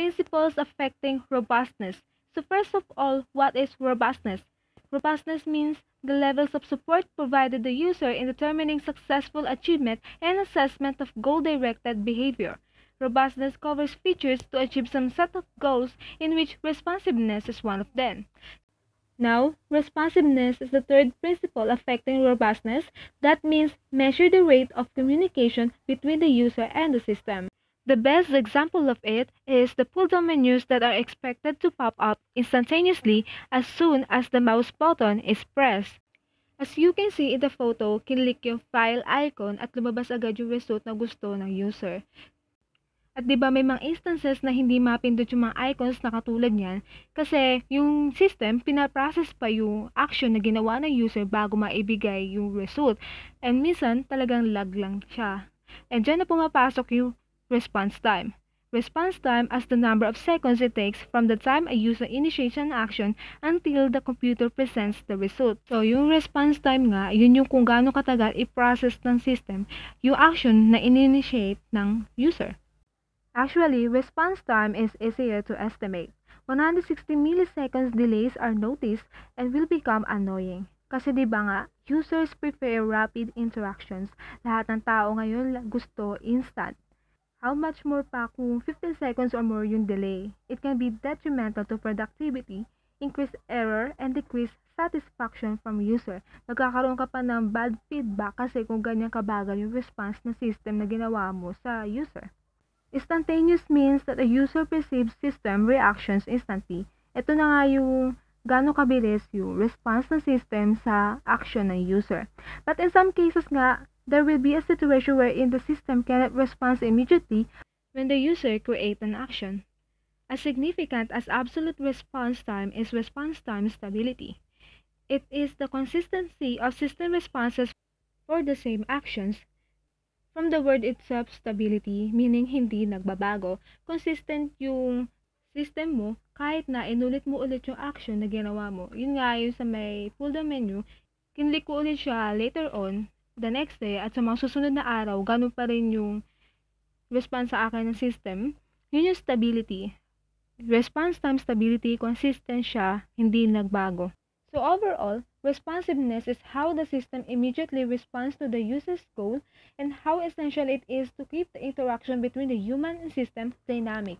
Principles affecting robustness. So first of all, what is robustness? Robustness means the levels of support provided the user in determining successful achievement and assessment of goal-directed behavior. Robustness covers features to achieve some set of goals in which responsiveness is one of them. Now, responsiveness is the third principle affecting robustness. That means measure the rate of communication between the user and the system. The best example of it is the pull-down menus that are expected to pop up instantaneously as soon as the mouse button is pressed. As you can see in the photo, kinlik yung file icon at lumabas agad yung result na gusto ng user. At di ba may mga instances na hindi mapindot yung mga icons na katulad niyan kasi yung system pinaprocess pa yung action na ginawa ng user bago maibigay yung result. And minsan talagang lag lang siya. And dyan na pumapasok yung Response time. Response time as the number of seconds it takes from the time a user initiates an action until the computer presents the result. So, yung response time nga, yun yung kung gaano katagal i-process ng system yung action na in-initiate ng user. Actually, response time is easier to estimate. 160 milliseconds delays are noticed and will become annoying. Kasi 'di ba nga, users prefer rapid interactions. Lahat ng tao ngayon gusto instant how much more pa kung 15 seconds or more yung delay. It can be detrimental to productivity, increase error, and decrease satisfaction from user. Nagkakaroon ka pa ng bad feedback kasi kung ganyan kabagal yung response ng system na ginawa mo sa user. Instantaneous means that a user perceives system reactions instantly. Ito na nga yung gano'ng kabilis yung response ng system sa action ng user. But in some cases nga, there will be a situation wherein the system cannot respond immediately when the user creates an action. As significant as absolute response time is response time stability. It is the consistency of system responses for the same actions. From the word itself, stability, meaning hindi nagbabago, consistent yung system mo kahit na inulit mo ulit yung action na ginawa mo. Yun nga yung sa may pull down menu, kinlik ko ulit siya later on the next day at sa mga susunod na araw, ganun pa rin yung response sa akin ng system, yun yung stability. Response time stability, consistent siya, hindi nagbago. So overall, responsiveness is how the system immediately responds to the user's goal and how essential it is to keep the interaction between the human and system dynamic.